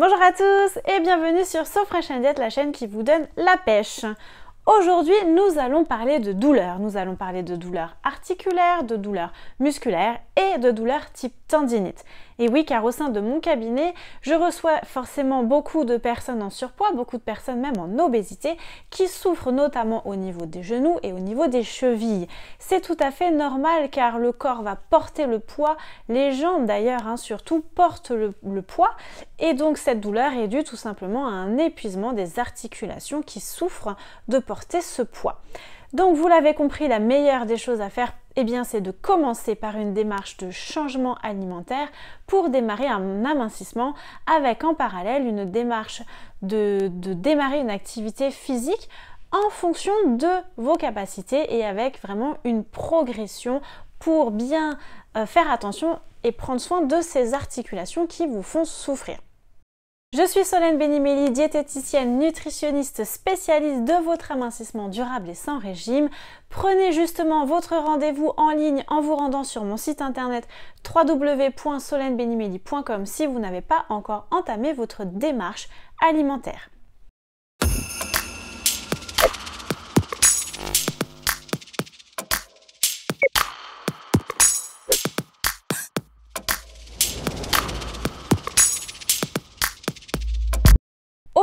Bonjour à tous et bienvenue sur So Fresh and la chaîne qui vous donne la pêche. Aujourd'hui, nous allons parler de douleurs. Nous allons parler de douleurs articulaires, de douleurs musculaires et de douleurs type tendinite. Et oui, car au sein de mon cabinet, je reçois forcément beaucoup de personnes en surpoids, beaucoup de personnes même en obésité, qui souffrent notamment au niveau des genoux et au niveau des chevilles. C'est tout à fait normal car le corps va porter le poids, les jambes d'ailleurs hein, surtout portent le poids, et donc cette douleur est due tout simplement à un épuisement des articulations qui souffrent de porter ce poids. Donc vous l'avez compris, la meilleure des choses à faire, eh bien c'est de commencer par une démarche de changement alimentaire pour démarrer un amincissement avec en parallèle une démarche de, de démarrer une activité physique en fonction de vos capacités et avec vraiment une progression pour bien euh, faire attention et prendre soin de ces articulations qui vous font souffrir. Je suis Solène Benimeli, diététicienne, nutritionniste, spécialiste de votre amincissement durable et sans régime. Prenez justement votre rendez-vous en ligne en vous rendant sur mon site internet www.solenebenimelli.com si vous n'avez pas encore entamé votre démarche alimentaire.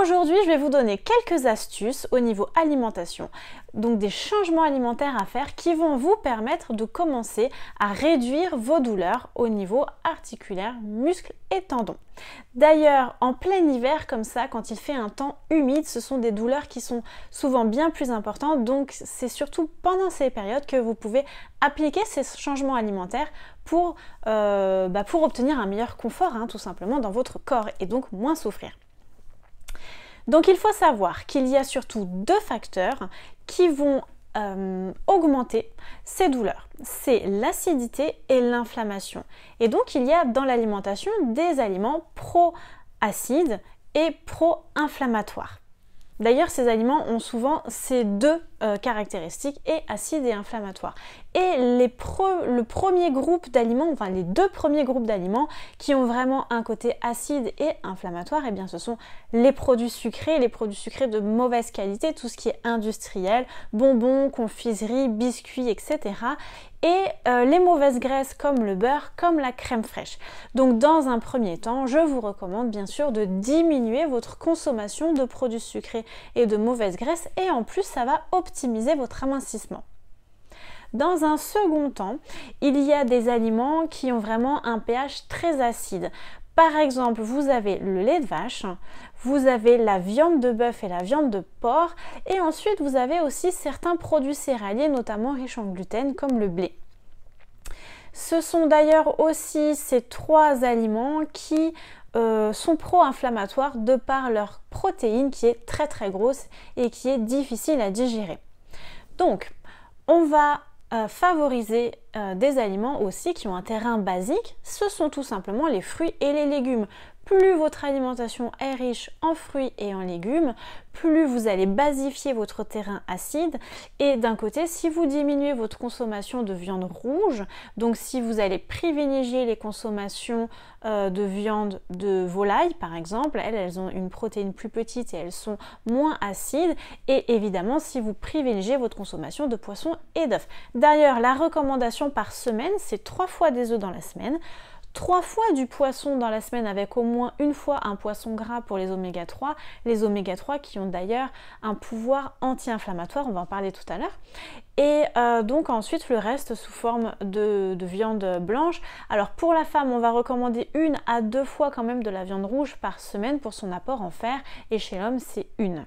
aujourd'hui, je vais vous donner quelques astuces au niveau alimentation, donc des changements alimentaires à faire qui vont vous permettre de commencer à réduire vos douleurs au niveau articulaire, muscles et tendons. D'ailleurs, en plein hiver comme ça, quand il fait un temps humide, ce sont des douleurs qui sont souvent bien plus importantes, donc c'est surtout pendant ces périodes que vous pouvez appliquer ces changements alimentaires pour, euh, bah, obtenir un meilleur confort, hein, tout simplement, dans votre corps et donc moins souffrir. Donc il faut savoir qu'il y a surtout deux facteurs qui vont euh, augmenter ces douleurs. C'est l'acidité et l'inflammation. Et donc il y a dans l'alimentation des aliments pro-acides et pro-inflammatoires. D'ailleurs, ces aliments ont souvent ces deux euh, caractéristiques et acides et inflammatoires. Et les le premier groupe d'aliments, enfin les deux premiers groupes d'aliments qui ont vraiment un côté acide et inflammatoire, et eh bien ce sont les produits sucrés, les produits sucrés de mauvaise qualité, tout ce qui est industriel, bonbons, confiseries, biscuits, etc. Et euh, les mauvaises graisses comme le beurre, comme la crème fraîche. Donc dans un premier temps, je vous recommande bien sûr de diminuer votre consommation de produits sucrés et de mauvaises graisses. Et en plus, ça va optimiser votre amincissement. Dans un second temps, il y a des aliments qui ont vraiment un pH très acide. Par exemple, vous avez le lait de vache, vous avez la viande de bœuf et la viande de porc, et ensuite vous avez aussi certains produits céréaliers, notamment riches en gluten, comme le blé. Ce sont d'ailleurs aussi ces trois aliments qui euh, sont pro-inflammatoires de par leur protéine qui est très très grosse et qui est difficile à digérer. Donc, on va euh, favoriser euh, des aliments aussi qui ont un terrain basique, ce sont tout simplement les fruits et les légumes plus votre alimentation est riche en fruits et en légumes, plus vous allez basifier votre terrain acide. Et d'un côté, si vous diminuez votre consommation de viande rouge, donc si vous allez privilégier les consommations euh, de viande de volaille par exemple, elles, elles ont une protéine plus petite et elles sont moins acides. Et évidemment, si vous privilégiez votre consommation de poissons et d'œufs. D'ailleurs, la recommandation par semaine, c'est trois fois des œufs dans la semaine trois fois du poisson dans la semaine avec au moins une fois un poisson gras pour les oméga 3, les oméga 3 qui ont d'ailleurs un pouvoir anti-inflammatoire, on va en parler tout à l'heure. Et euh, donc ensuite le reste sous forme de, viande blanche. Alors pour la femme, on va recommander une à deux fois quand même de la viande rouge par semaine pour son apport en fer et chez l'homme c'est une.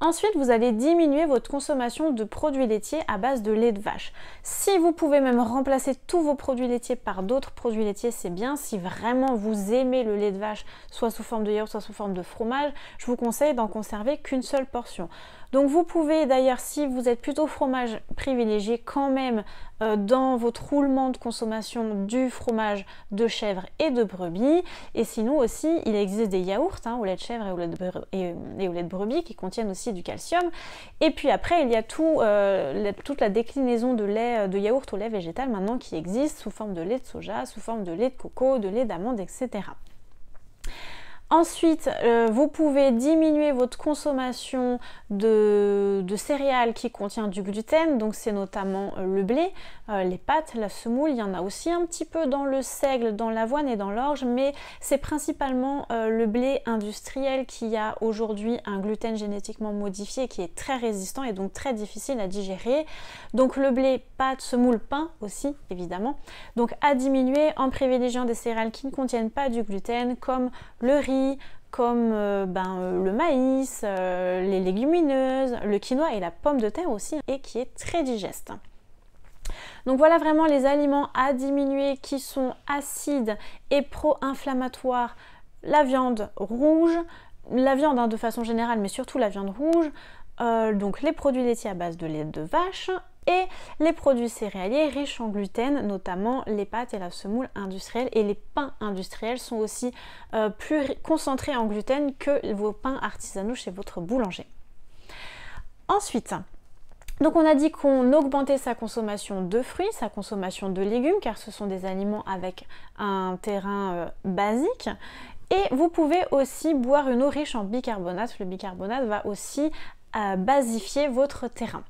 Ensuite, vous allez diminuer votre consommation de produits laitiers à base de lait de vache. Si vous pouvez même remplacer tous vos produits laitiers par d'autres produits laitiers, c'est bien. Si vraiment vous aimez le lait de vache, soit sous forme de yaourt, soit sous forme de fromage, je vous conseille d'en conserver qu'une seule portion. Donc vous pouvez d'ailleurs, si vous êtes plutôt fromage privilégié, quand même euh, dans votre roulement de consommation du fromage de chèvre et de brebis. Et sinon aussi, il existe des yaourts au lait de chèvre et au lait de, brebis qui contiennent aussi du calcium. Et puis après, il y a euh, toute la déclinaison de lait euh, de yaourt au lait végétal maintenant qui existe sous forme de lait de soja, sous forme de lait de coco, de lait d'amande, etc. Ensuite, euh, vous pouvez diminuer votre consommation de, céréales qui contient du gluten, donc c'est notamment euh, le blé, euh, les pâtes, la semoule, il y en a aussi un petit peu dans le seigle, dans l'avoine et dans l'orge, mais c'est principalement le blé industriel qui a aujourd'hui un gluten génétiquement modifié qui est très résistant et donc très difficile à digérer. Donc le blé, pâtes, semoule, pain aussi, évidemment. Donc à diminuer en privilégiant des céréales qui ne contiennent pas du gluten, comme le riz comme euh, ben, euh, le maïs, euh, les légumineuses, le quinoa et la pomme de terre aussi, et qui est très digeste. Donc voilà vraiment les aliments à diminuer qui sont acides et pro-inflammatoires. La viande rouge, la viande hein, de façon générale, mais surtout la viande rouge, donc les produits laitiers à base de lait de vache, et les produits céréaliers riches en gluten, notamment les pâtes et la semoule industrielle et les pains industriels sont aussi euh, plus concentrés en gluten que vos pains artisanaux chez votre boulanger. Ensuite, on a dit qu'on augmentait sa consommation de fruits, sa consommation de légumes, car ce sont des aliments avec un terrain euh, basique. Et vous pouvez aussi boire une eau riche en bicarbonate. Le bicarbonate va aussi euh, basifier votre terrain.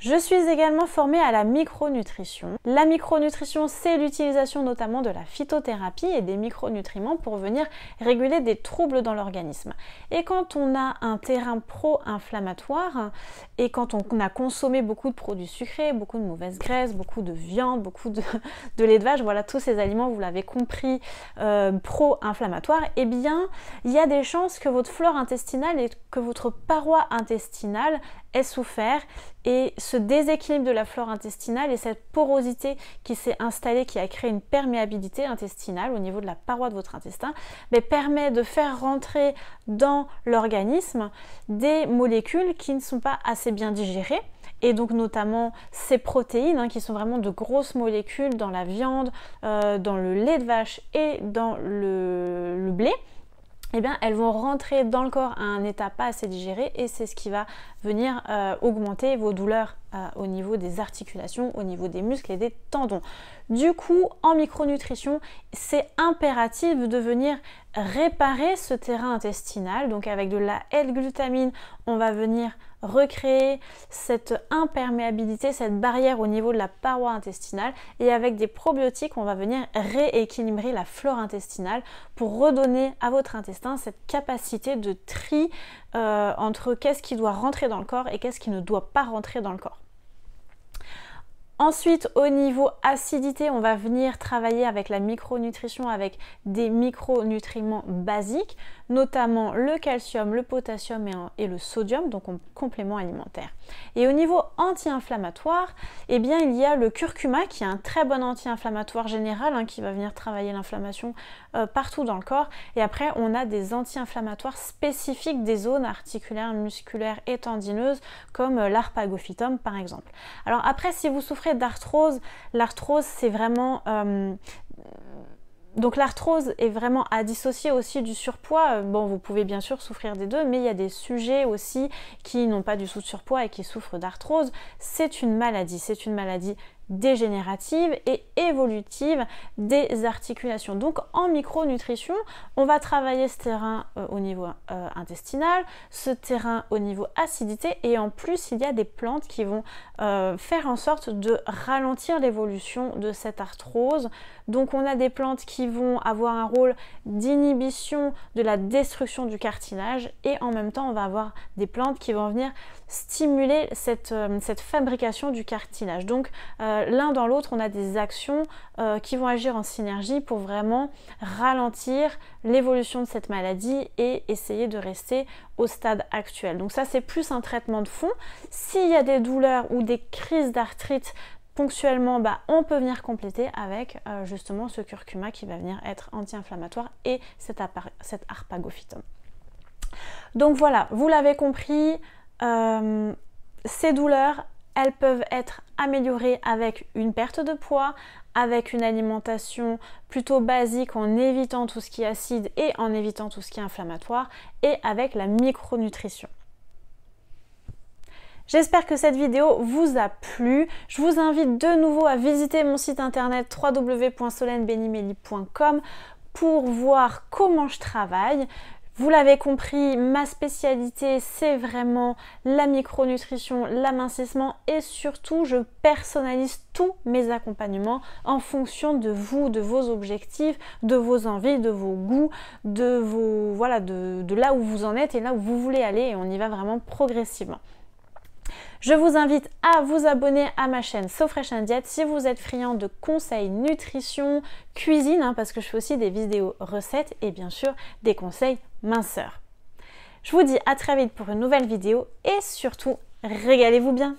Je suis également formée à la micronutrition. La micronutrition, c'est l'utilisation notamment de la phytothérapie et des micronutriments pour venir réguler des troubles dans l'organisme. Et quand on a un terrain pro-inflammatoire et quand on a consommé beaucoup de produits sucrés, beaucoup de mauvaises graisses, beaucoup de viande, beaucoup de, lait de vache, voilà tous ces aliments, vous l'avez compris, euh, pro-inflammatoires, eh bien, il y a des chances que votre flore intestinale et que votre paroi intestinale ait souffert et ce déséquilibre de la flore intestinale et cette porosité qui s'est installée, qui a créé une perméabilité intestinale au niveau de la paroi de votre intestin, mais ben, permet de faire rentrer dans l'organisme des molécules qui ne sont pas assez bien digérées et donc notamment ces protéines hein, qui sont vraiment de grosses molécules dans la viande, euh, dans le lait de vache et dans le blé eh bien, elles vont rentrer dans le corps à un état pas assez digéré et c'est ce qui va venir euh, augmenter vos douleurs euh, au niveau des articulations, au niveau des muscles et des tendons. Du coup, en micronutrition, c'est impératif de venir réparer ce terrain intestinal. Donc avec de la L-glutamine, on va venir recréer cette imperméabilité, cette barrière au niveau de la paroi intestinale. Et avec des probiotiques, on va venir rééquilibrer la flore intestinale pour redonner à votre intestin cette capacité de tri euh, entre qu'est-ce qui doit rentrer dans le corps et qu'est-ce qui ne doit pas rentrer dans le corps. Ensuite, au niveau acidité, on va venir travailler avec la micronutrition, avec des micronutriments basiques, notamment le calcium, le potassium et, le sodium, donc en complément alimentaire. Et au niveau anti-inflammatoire, eh bien, il y a le curcuma qui est un très bon anti-inflammatoire général hein, qui va venir travailler l'inflammation euh, partout dans le corps. Et après, on a des anti-inflammatoires spécifiques des zones articulaires, musculaires et tendineuses, comme euh, l'arpagophytum par exemple. Alors après, si vous souffrez d'arthrose, l'arthrose c'est vraiment... Euh, donc l'arthrose est vraiment à dissocier aussi du surpoids. Euh, bon, vous pouvez bien sûr souffrir des deux, mais il y a des sujets aussi qui n'ont pas du tout de surpoids et qui souffrent d'arthrose. C'est une maladie, c'est une maladie dégénérative et évolutive des articulations. Donc en micronutrition, on va travailler ce terrain euh, au niveau euh, intestinal, ce terrain au niveau acidité et en plus il y a des plantes qui vont euh, faire en sorte de ralentir l'évolution de cette arthrose. Donc on a des plantes qui vont avoir un rôle d'inhibition de la destruction du cartilage et en même temps on va avoir des plantes qui vont venir stimuler cette, euh, cette fabrication du cartilage. Donc euh, l'un dans l'autre, on a des actions euh, qui vont agir en synergie pour vraiment ralentir l'évolution de cette maladie et essayer de rester au stade actuel. Donc ça, c'est plus un traitement de fond. S'il y a des douleurs ou des crises d'arthrite ponctuellement, bah, on peut venir compléter avec justement ce curcuma qui va venir être anti-inflammatoire et cet, cet arpagophytum. Donc voilà, vous l'avez compris, euh, ces douleurs, elles peuvent être améliorées avec une perte de poids, avec une alimentation plutôt basique en évitant tout ce qui est acide et en évitant tout ce qui est inflammatoire et avec la micronutrition. J'espère que cette vidéo vous a plu. Je vous invite de nouveau à visiter mon site internet www.solenbenimeli.com pour voir comment je travaille. Vous l'avez compris, ma spécialité, c'est vraiment la micronutrition, l'amincissement et surtout, je personnalise tous mes accompagnements en fonction de vous, de vos objectifs, de vos envies, de vos goûts, de vos voilà, de, là où vous en êtes et là où vous voulez aller et on y va vraiment progressivement. Je vous invite à vous abonner à ma chaîne SoFresh Diet si vous êtes friand de conseils nutrition, cuisine, hein, parce que je fais aussi des vidéos recettes et bien sûr des conseils minceurs. Je vous dis à très vite pour une nouvelle vidéo et surtout régalez-vous bien